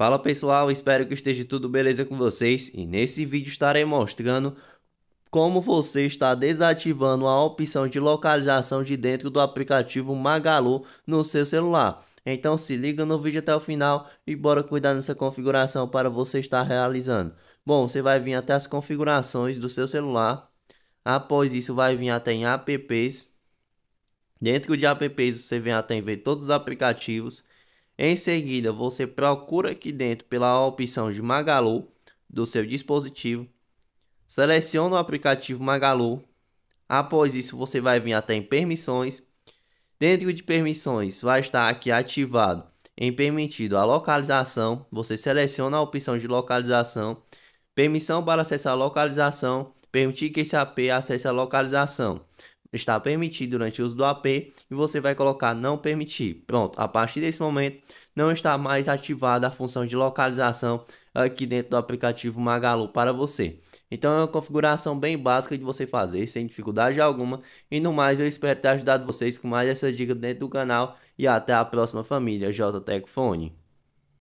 Fala pessoal, espero que esteja tudo beleza com vocês e nesse vídeo estarei mostrando como você está desativando a opção de localização de dentro do aplicativo Magalu no seu celular. Então se liga no vídeo até o final e bora cuidar dessa configuração para você estar realizando. Bom, você vai vir até as configurações do seu celular. Após isso vai vir até em apps. Dentro de apps você vem até em ver todos os aplicativos em seguida, você procura aqui dentro pela opção de Magalu do seu dispositivo. Seleciona o aplicativo Magalu. Após isso, você vai vir até em permissões. Dentro de permissões, vai estar aqui ativado em permitido a localização. Você seleciona a opção de localização. Permissão para acessar a localização. Permitir que esse AP acesse a localização está permitido durante o uso do AP e você vai colocar não permitir. Pronto, a partir desse momento não está mais ativada a função de localização aqui dentro do aplicativo Magalu para você. Então é uma configuração bem básica de você fazer, sem dificuldade alguma. E no mais, eu espero ter ajudado vocês com mais essa dica dentro do canal. E até a próxima família, JTEC